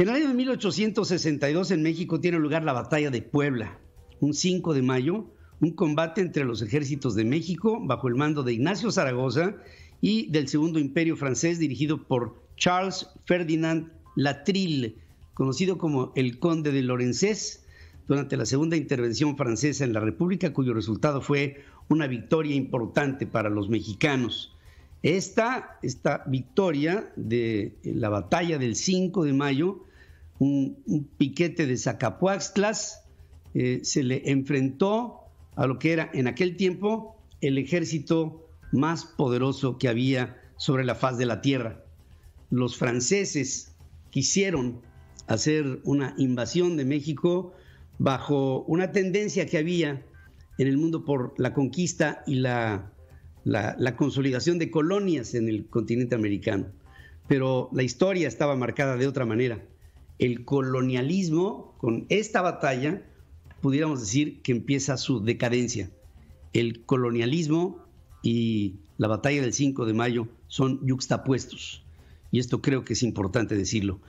En el año de 1862 en México tiene lugar la Batalla de Puebla, un 5 de mayo, un combate entre los ejércitos de México bajo el mando de Ignacio Zaragoza y del Segundo Imperio francés dirigido por Charles Ferdinand Latrille, conocido como el Conde de Lorenzés, durante la segunda intervención francesa en la República, cuyo resultado fue una victoria importante para los mexicanos. Esta, esta victoria de la batalla del 5 de mayo un, piquete de Zacapuaxtlas, eh, se le enfrentó a lo que era en aquel tiempo el ejército más poderoso que había sobre la faz de la tierra. Los franceses quisieron hacer una invasión de México bajo una tendencia que había en el mundo por la conquista y la, consolidación de colonias en el continente americano. Pero la historia estaba marcada de otra manera el colonialismo, con esta batalla, pudiéramos decir que empieza su decadencia. El colonialismo y la batalla del 5 de mayo son yuxtapuestos. Y esto creo que es importante decirlo.